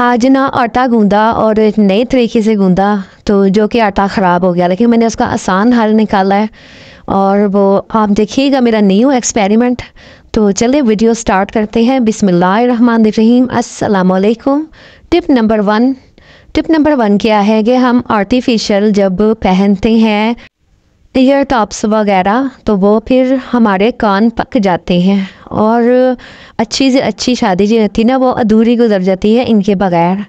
आज ना आटा गूंदा और नए तरीके से गूंदा तो जो कि आटा ख़राब हो गया लेकिन मैंने उसका आसान हल निकाला है और वो आप देखिएगा मेरा न्यू एक्सपेरिमेंट तो चलिए वीडियो स्टार्ट करते हैं बिसमीम असलकुम tip number one tip number one क्या है कि हम आर्टिफिशियल जब पहनते हैं ईयर टॉप्स वगैरह तो वो फिर हमारे कान पक जाते हैं और अच्छी से अच्छी शादी जो होती ना वो अधूरी गुजर जाती है इनके बगैर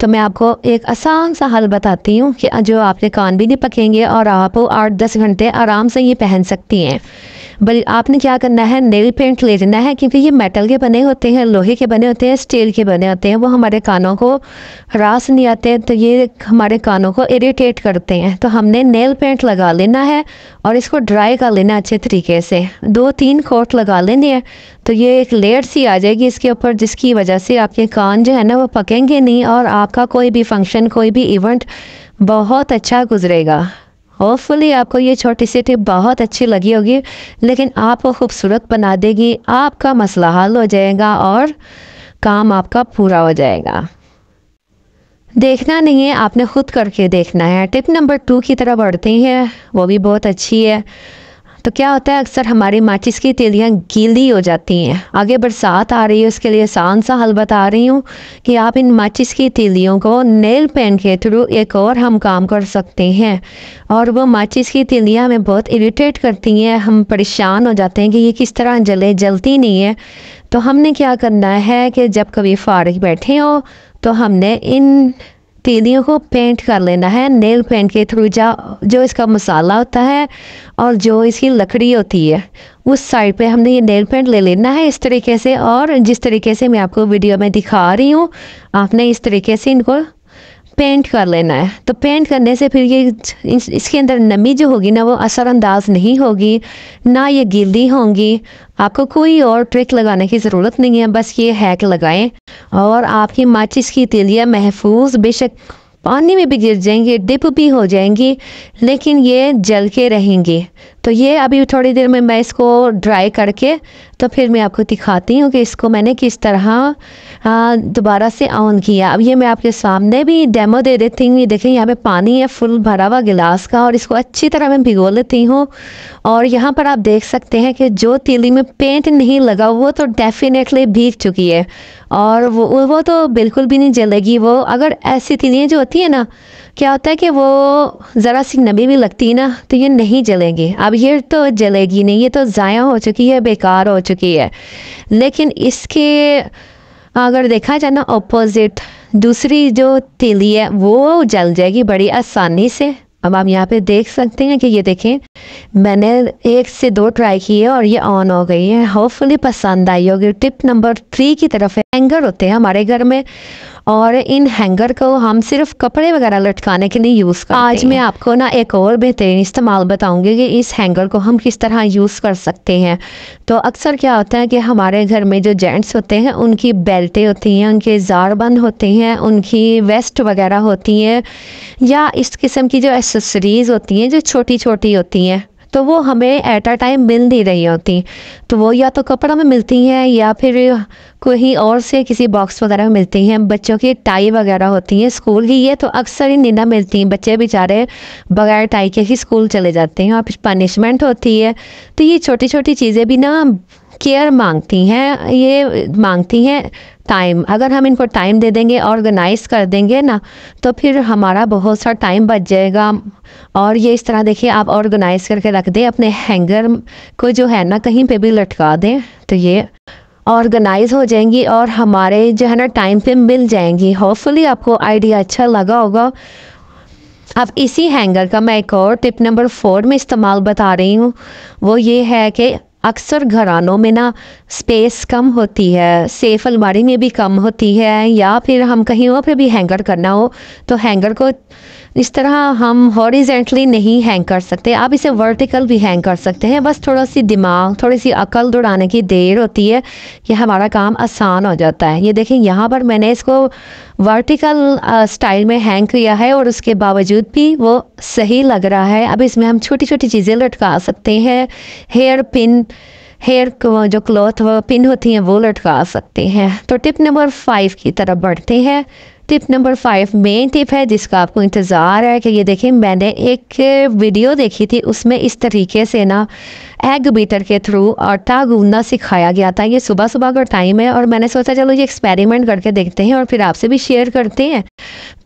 तो मैं आपको एक आसान सा हल बताती हूँ कि जो आपके कान भी नहीं पकेंगे और आप आठ दस घंटे आराम से ये पहन सकती हैं बल्कि आपने क्या करना है नेल पेंट ले लेना है क्योंकि ये मेटल के बने होते हैं लोहे के बने होते हैं स्टील के बने होते हैं वो हमारे कानों को रास नहीं आते तो ये हमारे कानों को इरीटेट करते हैं तो हमने नेल पेंट लगा लेना है और इसको ड्राई कर लेना अच्छे तरीके से दो तीन कोट लगा लेने हैं तो ये एक लेयर सी आ जाएगी इसके ऊपर जिसकी वजह से आपके कान जो है ना वो पकेंगे नहीं और आपका कोई भी फंक्शन कोई भी इवेंट बहुत अच्छा गुजरेगा होपफुली आपको ये छोटी सी टिप बहुत अच्छी लगी होगी लेकिन आपको खूबसूरत बना देगी आपका मसला हल हो जाएगा और काम आपका पूरा हो जाएगा देखना नहीं है आपने खुद करके देखना है टिप नंबर टू की तरफ बढ़ते हैं वो भी बहुत अच्छी है तो क्या होता है अक्सर हमारी माचिस की तेलियाँ गीली हो जाती हैं आगे बरसात आ रही है उसके लिए आसान सा हल बता रही हूँ कि आप इन माचिस की तेलियों को नेल पेन के थ्रू एक और हम काम कर सकते हैं और वो माचिस की तिलियाँ हमें बहुत इरीटेट करती हैं हम परेशान हो जाते हैं कि ये किस तरह जले जलती नहीं है तो हमने क्या करना है कि जब कभी फारग बैठे हो तो हमने इन तीलियों को पेंट कर लेना है नेल पेंट के थ्रू जा जो इसका मसाला होता है और जो इसकी लकड़ी होती है उस साइड पे हमने ये नेल पेंट ले लेना है इस तरीके से और जिस तरीके से मैं आपको वीडियो में दिखा रही हूँ आपने इस तरीके से इनको पेंट कर लेना है तो पेंट करने से फिर ये इसके अंदर नमी जो होगी ना वो असरअंदाज नहीं होगी ना ये गिल्दी होंगी आपको कोई और ट्रिक लगाने की ज़रूरत नहीं है बस ये हैक लगाएं और आपकी माचिस की तिलियाँ महफूज बेशक पानी में भी गिर जाएंगे डिप भी हो जाएंगी लेकिन ये जल के रहेंगी तो ये अभी थोड़ी देर में मैं इसको ड्राई करके तो फिर मैं आपको दिखाती हूँ कि इसको मैंने किस तरह दोबारा से ऑन किया अब ये मैं आपके सामने भी डेमो दे देती हूँ ये देखें यहाँ पे पानी है फुल भरा हुआ गिलास का और इसको अच्छी तरह मैं भिगो लेती हूँ और यहाँ पर आप देख सकते हैं कि जो तीली में पेंट नहीं लगा वो तो डेफिनेटली भीग चुकी है और वो वो तो बिल्कुल भी नहीं जलेगी वो अगर ऐसी तीलियाँ जो होती है ना क्या होता है कि वो ज़रा सी नमी भी लगती ना तो ये नहीं जलेंगी अब ये तो जलेगी नहीं ये तो ज़ाया हो चुकी है बेकार हो चुकी है लेकिन इसके अगर देखा जाए ना अपोज़िट दूसरी जो तीली है वो जल जाएगी बड़ी आसानी से अब आप यहाँ पे देख सकते हैं कि ये देखें मैंने एक से दो ट्राई किए और ये ऑन हो गई है होपफुली पसंद आई होगी टिप नंबर थ्री की तरफ है हैंगर होते हैं हमारे घर में और इन हैंगर को हम सिर्फ कपड़े वगैरह लटकाने के लिए यूज़ करते आज मैं आपको ना एक और बेहतरीन इस्तेमाल बताऊंगी कि इस हैंगर को हम किस तरह यूज़ कर सकते हैं तो अक्सर क्या होता है कि हमारे घर में जो जेंट्स होते हैं उनकी बेल्टें होती हैं उनके जार बंद होते हैं उनकी वेस्ट वगैरह होती हैं या इस किस्म की जो एस एक्सेसरीज़ होती हैं जो छोटी छोटी होती हैं तो वो हमें एट अ टाइम मिल नहीं रही होती तो वो या तो कपड़ा में मिलती हैं या फिर कोई और से किसी बॉक्स वगैरह में मिलती हैं बच्चों की टाई वगैरह होती हैं स्कूल की ये तो अक्सर ही नींदा मिलती हैं बच्चे बेचारे बगैर टाई के ही स्कूल चले जाते हैं और फिर पनिशमेंट होती है तो ये छोटी छोटी चीज़ें भी ना केयर मांगती हैं ये मांगती हैं टाइम अगर हम इनको टाइम दे देंगे ऑर्गेनाइज कर देंगे ना तो फिर हमारा बहुत सा टाइम बच जाएगा और ये इस तरह देखिए आप ऑर्गेनाइज करके रख दें अपने हैंगर को जो है ना कहीं पे भी लटका दें तो ये ऑर्गेनाइज हो जाएंगी और हमारे जो है ना टाइम पे मिल जाएंगी होपफुली आपको आइडिया अच्छा लगा होगा अब इसी हैंगर का मैं एक और टिप नंबर फोर में इस्तेमाल बता रही हूँ वो ये है कि अक्सर घरानों में ना स्पेस कम होती है सेफ अलमारी में भी कम होती है या फिर हम कहीं और पे भी हैंगर करना हो तो हैंगर को इस तरह हम हॉरिजेंटली नहीं हैंग कर सकते आप इसे वर्टिकल भी हैंग कर सकते हैं बस थोड़ा सी दिमाग थोड़ी सी अकल दौड़ाने की देर होती है कि हमारा काम आसान हो जाता है ये देखें यहाँ पर मैंने इसको वर्टिकल स्टाइल में हैंग किया है और उसके बावजूद भी वो सही लग रहा है अब इसमें हम छोटी छोटी चीज़ें लटका सकते हैं हेयर पिन हेयर जो क्लॉथ पिन होती हैं वो लटका सकते हैं तो टिप नंबर फाइव की तरफ बढ़ते हैं tip number five main tip है जिसका आपको इंतज़ार है कि ये देखें मैंने एक वीडियो देखी थी उसमें इस तरीके से ना एग बीटर के थ्रू आटा गूंदना सिखाया गया था ये सुबह सुबह का टाइम है और मैंने सोचा चलो ये एक्सपेरिमेंट करके देखते हैं और फिर आपसे भी शेयर करते हैं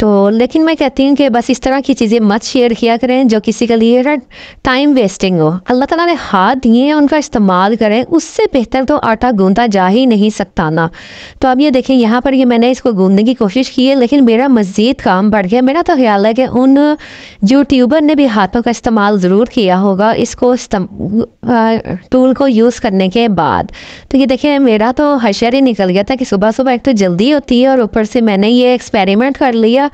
तो लेकिन मैं कहती हूँ कि बस इस तरह की चीज़ें मत शेयर किया करें जो किसी के लिए टाइम वेस्टिंग हो अल्लाह तला ने हाथ दिए हैं उनका इस्तेमाल करें उससे बेहतर तो आटा गूंदा जा ही नहीं सकता ना तो अब ये देखें यहाँ पर ये मैंने इसको गूंदने की कोशिश की है लेकिन मेरा मज़ीद काम बढ़ गया मेरा तो ख्याल है कि उन यूट्यूबर ने भी हाथों का इस्तेमाल ज़रूर किया होगा इसको टूल को यूज़ करने के बाद तो ये देखें मेरा तो हशर ही निकल गया था कि सुबह सुबह एक तो जल्दी होती है और ऊपर से मैंने ये एक्सपेरिमेंट कर लिया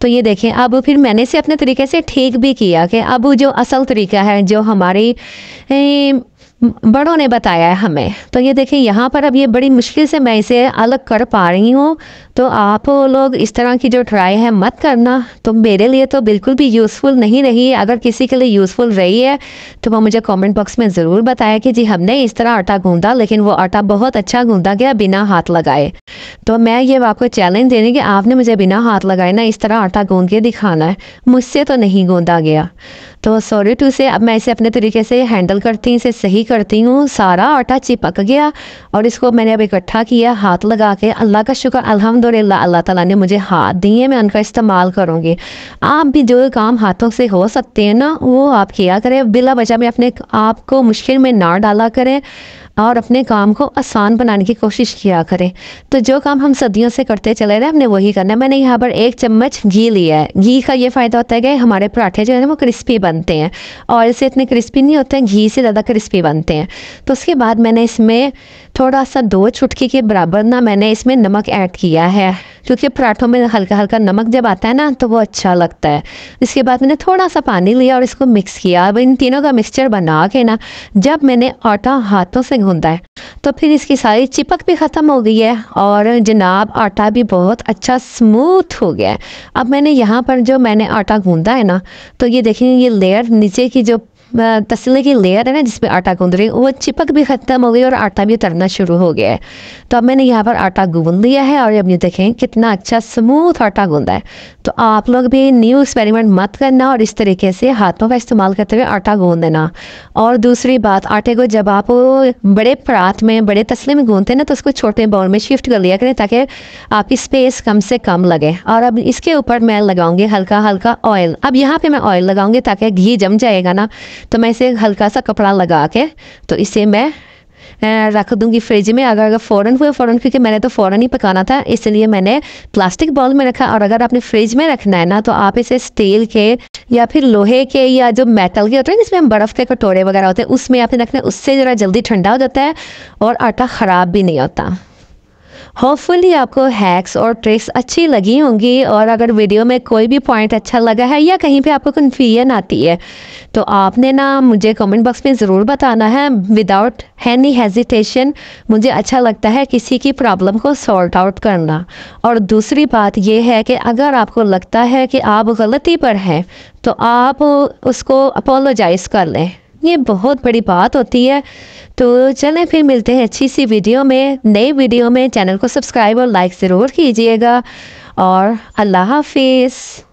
तो ये देखें अब फिर मैंने इसे अपने तरीके से ठीक भी किया कि अब जो असल तरीका है जो हमारी ए, बड़ों ने बताया है हमें तो ये देखें यहाँ पर अब ये बड़ी मुश्किल से मैं इसे अलग कर पा रही हूँ तो आप लोग इस तरह की जो ट्राई है मत करना तो मेरे लिए तो बिल्कुल भी यूज़फुल नहीं रही अगर किसी के लिए यूज़फुल रही है तो वो मुझे कमेंट बॉक्स में ज़रूर बताया कि जी हमने इस तरह आटा गूंदा लेकिन वो आटा बहुत अच्छा गूंदा गया बिना हाथ लगाए तो मैं ये आपको चैलेंज देने कि आपने मुझे बिना हाथ लगाए ना इस तरह आटा गूँध के दिखाना है मुझसे तो नहीं गूँधा गया तो सॉरी टू से अब मैं इसे अपने तरीके से हैंडल करती इसे सही करती हूँ सारा आटा चिपक गया और इसको मैंने अब इकट्ठा किया हाथ लगा के अल्लाह का शुक्र अलहमद थोड़े अल्लाह ताला ने मुझे हाथ दिए मैं उनका इस्तेमाल करूँगी आप भी जो काम हाथों से हो सकते हैं ना वो आप किया करें बिला बचा में अपने आप को मुश्किल में ना डाला करें और अपने काम को आसान बनाने की कोशिश किया करें तो जो काम हम सदियों से करते चले रहे हमने वही करना है मैंने यहाँ पर एक चम्मच घी लिया है घी का ये फ़ायदा होता है कि हमारे पराठे जो है वो क्रिस्पी बनते हैं और इसे इतने क्रिस्पी नहीं होते हैं घी से ज़्यादा क्रिस्पी बनते हैं तो उसके बाद मैंने इसमें थोड़ा सा दो चुटकी के बराबर ना मैंने इसमें नमक ऐड किया है क्योंकि पराठों में हल्का हल्का नमक जब आता है ना तो वो अच्छा लगता है इसके बाद मैंने थोड़ा सा पानी लिया और इसको मिक्स किया अब इन तीनों का मिक्सचर बना के ना जब मैंने आटा हाथों से गूंदा है तो फिर इसकी सारी चिपक भी ख़त्म हो गई है और जनाब आटा भी बहुत अच्छा स्मूथ हो गया है अब मैंने यहाँ पर जो मैंने आटा गूंदा है ना तो ये देखिए ये लेयर नीचे की जो तसले की लेयर है ना जिसमें आटा गूंद रही वो चिपक भी ख़त्म हो गई और आटा भी उतरना शुरू हो गया है तो अब मैंने यहाँ पर आटा गूंद लिया है और अब ये देखें कितना अच्छा स्मूथ आटा गूंदा है तो आप लोग भी न्यू एक्सपेरिमेंट मत करना और इस तरीके से हाथों का इस्तेमाल करते हुए आटा गूंद देना और दूसरी बात आटे को जब आप बड़े परात में बड़े तसले में गूंदते ना तो उसको छोटे बाउल में शिफ्ट कर लिया करें ताकि आपकी स्पेस कम से कम लगे और अब इसके ऊपर मैं लगाऊंगी हल्का हल्का ऑयल अब यहाँ पर मैं ऑयल लगाऊंगी ताकि घी जम जाएगा ना तो मैं इसे हल्का सा कपड़ा लगा के तो इसे मैं रख दूंगी फ्रिज में अगर अगर फ़ौरन हुए फ़ौरन क्योंकि मैंने तो फ़ौरन ही पकाना था इसलिए मैंने प्लास्टिक बॉल में रखा और अगर आपने फ्रिज में रखना है ना तो आप इसे स्टील के या फिर लोहे के या जो मेटल के होते हैं जिसमें हम बर्फ़ के कटोरे वगैरह होते हैं उसमें आपने रखना है उससे ज़रा जल्दी ठंडा हो जाता है और आटा ख़राब भी नहीं होता होपफुली आपको हैक्स और ट्रिक्स अच्छी लगी होंगी और अगर वीडियो में कोई भी पॉइंट अच्छा लगा है या कहीं पे आपको कन्फ्यूजन आती है तो आपने ना मुझे कमेंट बॉक्स में ज़रूर बताना है विदाउट हैनी हेजिटेशन मुझे अच्छा लगता है किसी की प्रॉब्लम को सॉर्ट आउट करना और दूसरी बात यह है कि अगर आपको लगता है कि आप गलती पर हैं तो आप उसको अपोलोजाइज़ कर लें ये बहुत बड़ी बात होती है तो चलें फिर मिलते हैं अच्छी सी वीडियो में नई वीडियो में चैनल को सब्सक्राइब और लाइक ज़रूर कीजिएगा और अल्लाह हाफिज़